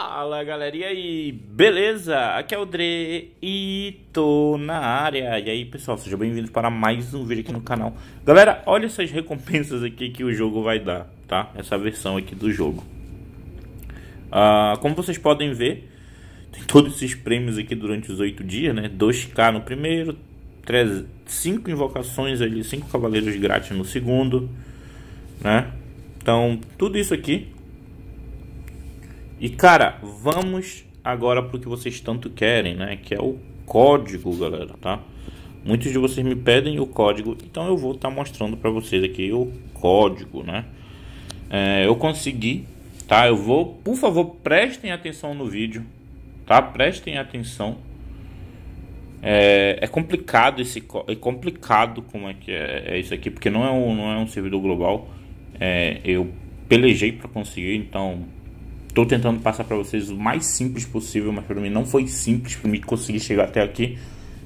Fala galera, e aí? Beleza? Aqui é o Dre e tô na área. E aí pessoal, sejam bem-vindos para mais um vídeo aqui no canal. Galera, olha essas recompensas aqui que o jogo vai dar, tá? Essa versão aqui do jogo. Ah, como vocês podem ver, tem todos esses prêmios aqui durante os 8 dias, né? 2k no primeiro, 3, 5 invocações ali, 5 cavaleiros grátis no segundo, né? Então, tudo isso aqui e cara, vamos agora para o que vocês tanto querem, né? Que é o código, galera, tá? Muitos de vocês me pedem o código, então eu vou estar tá mostrando para vocês aqui o código, né? É, eu consegui, tá? Eu vou, por favor, prestem atenção no vídeo, tá? Prestem atenção. É, é complicado esse, é complicado como é que é, é, isso aqui, porque não é um, não é um servidor global. É, eu pelejei para conseguir, então Estou tentando passar para vocês o mais simples possível, mas para mim não foi simples para mim conseguir chegar até aqui,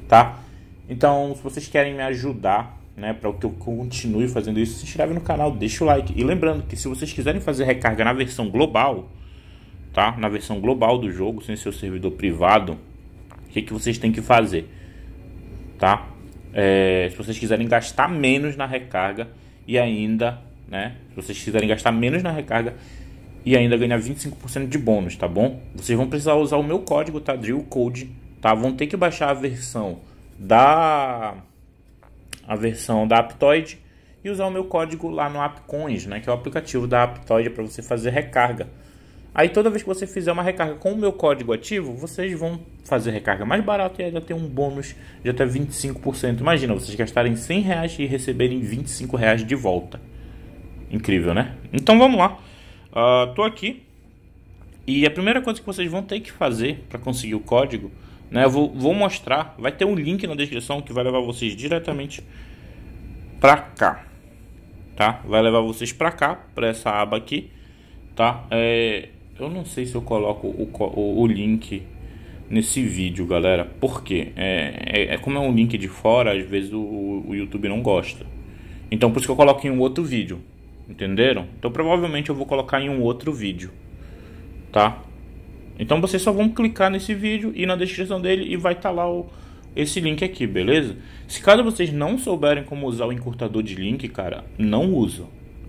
tá? Então, se vocês querem me ajudar, né, para que eu continue fazendo isso, se inscreve no canal, deixa o like. E lembrando que se vocês quiserem fazer recarga na versão global, tá? Na versão global do jogo, sem seu servidor privado, o que, que vocês têm que fazer, tá? É, se vocês quiserem gastar menos na recarga e ainda, né? Se vocês quiserem gastar menos na recarga e ainda ganhar 25% de bônus, tá bom? Vocês vão precisar usar o meu código, tá? Drill Code, tá? Vão ter que baixar a versão da a versão da Aptoid e usar o meu código lá no AppCoins, né, que é o aplicativo da Aptoid para você fazer recarga. Aí toda vez que você fizer uma recarga com o meu código ativo, vocês vão fazer recarga mais barata e ainda ter um bônus de até 25%. Imagina, vocês gastarem 100 reais e receberem 25 reais de volta. Incrível, né? Então vamos lá. Uh, tô aqui e a primeira coisa que vocês vão ter que fazer para conseguir o código, né? Eu vou, vou mostrar, vai ter um link na descrição que vai levar vocês diretamente para cá, tá? Vai levar vocês para cá, para essa aba aqui, tá? É, eu não sei se eu coloco o, o, o link nesse vídeo, galera, porque é, é, é, como é um link de fora, às vezes o, o YouTube não gosta. Então por isso que eu coloco em um outro vídeo, entenderam? Então provavelmente eu vou colocar em um outro vídeo, tá? Então vocês só vão clicar nesse vídeo e na descrição dele e vai estar tá lá o, esse link aqui, beleza? Se caso vocês não souberem como usar o encurtador de link, cara, não usa,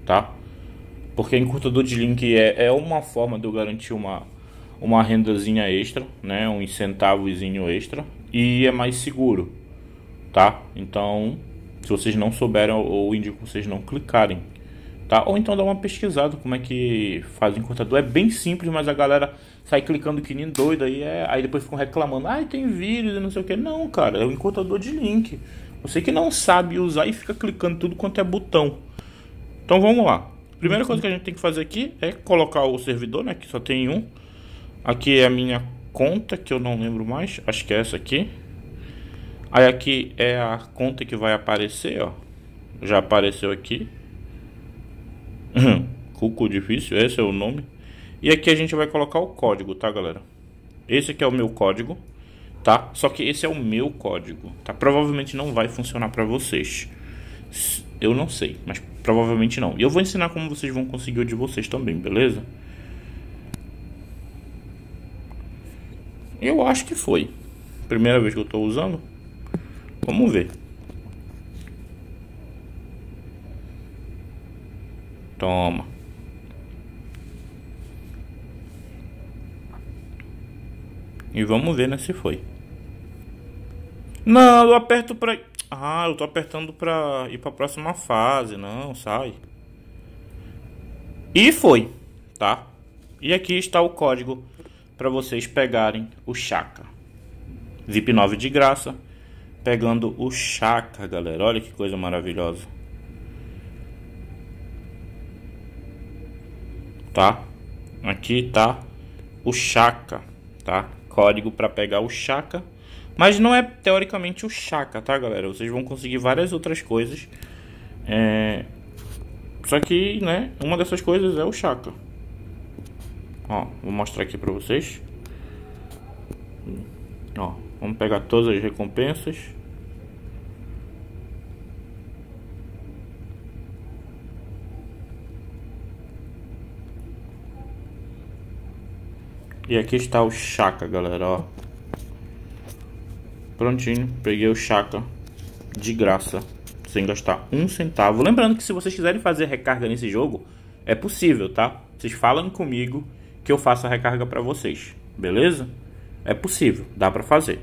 tá? Porque encurtador de link é, é uma forma de eu garantir uma, uma rendazinha extra, né? Um centavozinho extra e é mais seguro, tá? Então, se vocês não souberem, eu indico vocês não clicarem, tá? Ou então dá uma pesquisada como é que faz o encurtador. É bem simples, mas a galera sai clicando que nem doida aí, é... aí depois ficam reclamando. Ai, ah, tem vírus e não sei o que. Não, cara, é um encurtador de link. Você que não sabe usar e fica clicando tudo quanto é botão. Então vamos lá. Primeira coisa que a gente tem que fazer aqui é colocar o servidor, né? Que só tem um. Aqui é a minha conta, que eu não lembro mais. Acho que é essa aqui. Aí aqui é a conta que vai aparecer, ó. Já apareceu aqui. Hum. Cuco difícil, esse é o nome. E aqui a gente vai colocar o código, tá, galera? Esse aqui é o meu código, tá? Só que esse é o meu código, tá? Provavelmente não vai funcionar para vocês. Eu não sei, mas provavelmente não. E eu vou ensinar como vocês vão conseguir o de vocês também, beleza? Eu acho que foi. Primeira vez que eu estou usando. Vamos ver. Toma. E vamos ver né, se foi. Não, eu aperto pra... Ah, eu tô apertando pra ir pra próxima fase. Não, sai. E foi, tá? E aqui está o código para vocês pegarem o Chaka. VIP 9 de graça. Pegando o Chaka, galera. Olha que coisa maravilhosa. tá? Aqui tá o Chaka, tá? Código para pegar o Chaka, mas não é teoricamente o Chaka, tá, galera? Vocês vão conseguir várias outras coisas. É... Só que, né, uma dessas coisas é o Chaka. Ó, vou mostrar aqui para vocês. Ó, vamos pegar todas as recompensas. E aqui está o Chaka, galera, ó. Prontinho, peguei o Chaka de graça, sem gastar um centavo. Lembrando que se vocês quiserem fazer recarga nesse jogo, é possível, tá? Vocês falam comigo que eu faço a recarga para vocês, beleza? É possível, dá para fazer.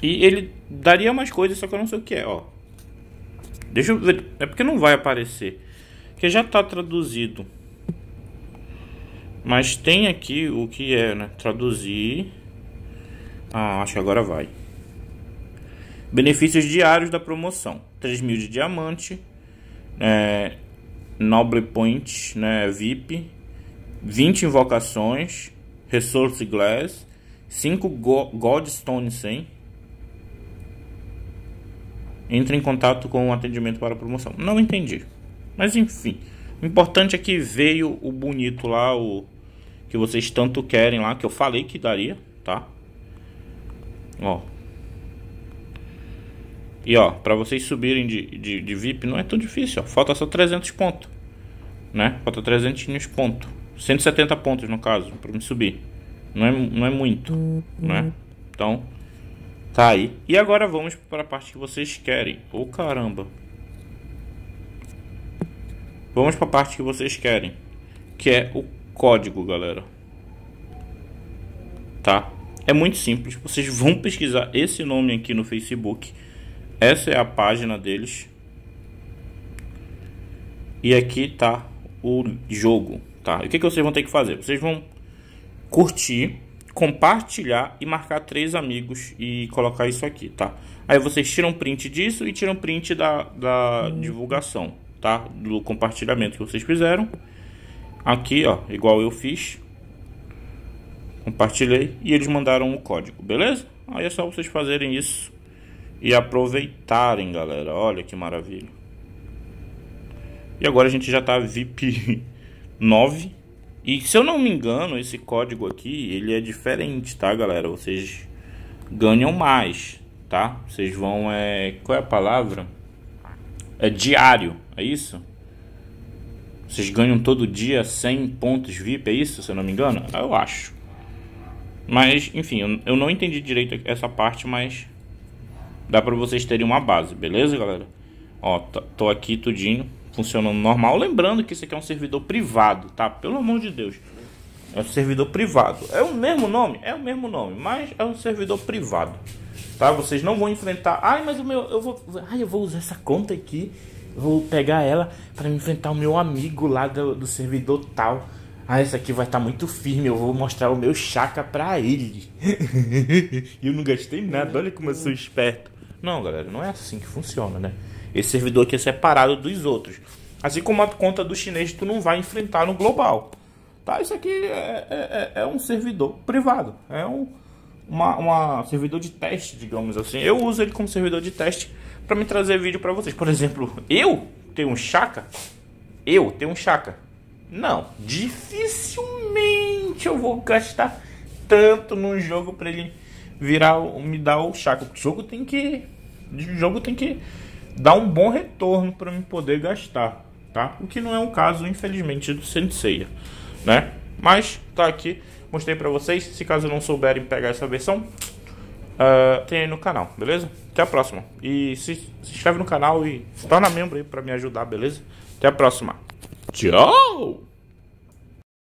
E ele daria mais coisas, só que eu não sei o que é, ó. Deixa eu ver. É porque não vai aparecer. Porque já está traduzido. Mas tem aqui o que é, né? Traduzir. Ah, acho que agora vai. Benefícios diários da promoção: 3 mil de diamante, é, Noble Point, né, VIP, 20 invocações, Resource Glass, 5 gold Godstone 100. Entre em contato com o atendimento para promoção. Não entendi. Mas enfim, o importante é que veio o bonito lá, o que vocês tanto querem lá, que eu falei que daria, tá? Ó. E ó, para vocês subirem de, de, de, VIP não é tão difícil, ó. Falta só 300 pontos, né? Falta 300 pontos. 170 pontos no caso, para me subir. Não é, não é muito, uhum. né? Então, tá aí. E agora vamos para a parte que vocês querem. Ô oh, caramba. Vamos para a parte que vocês querem, que é o código, galera. Tá? É muito simples. Vocês vão pesquisar esse nome aqui no Facebook. Essa é a página deles. E aqui tá o jogo, tá? E o que, que vocês vão ter que fazer? Vocês vão curtir, compartilhar e marcar três amigos e colocar isso aqui, tá? Aí vocês tiram print disso e tiram print da, da divulgação tá? Do compartilhamento que vocês fizeram. Aqui, ó, igual eu fiz. Compartilhei e eles mandaram o código, beleza? Aí é só vocês fazerem isso e aproveitarem, galera. Olha que maravilha. E agora a gente já tá VIP 9. E se eu não me engano, esse código aqui, ele é diferente, tá, galera? Vocês ganham mais, tá? Vocês vão é, qual é a palavra? é diário, é isso? Vocês ganham todo dia 100 pontos VIP, é isso? Se eu não me engano? Eu acho. Mas, enfim, eu não entendi direito essa parte, mas dá para vocês terem uma base, beleza, galera? Ó, tô aqui tudinho, funcionando normal. Lembrando que isso aqui é um servidor privado, tá? Pelo amor de Deus. É um servidor privado. É o mesmo nome? É o mesmo nome, mas é um servidor privado. Tá? Vocês não vão enfrentar. Ai, mas o meu. Eu vou. Ai, eu vou usar essa conta aqui. Vou pegar ela para enfrentar o meu amigo lá do, do servidor tal. Ah, essa aqui vai estar tá muito firme. Eu vou mostrar o meu chaka pra ele. eu não gastei nada. Olha como eu sou esperto. Não, galera, não é assim que funciona, né? Esse servidor aqui é separado dos outros. Assim como a conta do chinês, tu não vai enfrentar no global. Tá? Isso aqui é, é, é, é um servidor privado, é um uma, uma, servidor de teste, digamos assim. Eu uso ele como servidor de teste para me trazer vídeo para vocês. Por exemplo, eu tenho um chaca Eu tenho um chaca Não, dificilmente eu vou gastar tanto num jogo para ele virar me dar o chaka. O jogo tem que o jogo tem que dar um bom retorno para me poder gastar, tá? O que não é o caso, infelizmente, do Sensei né? Mas tá aqui, mostrei pra vocês. Se caso não souberem pegar essa versão, uh, tem aí no canal, beleza? Até a próxima. E se, se inscreve no canal e se torna membro aí pra me ajudar, beleza? Até a próxima. Tchau!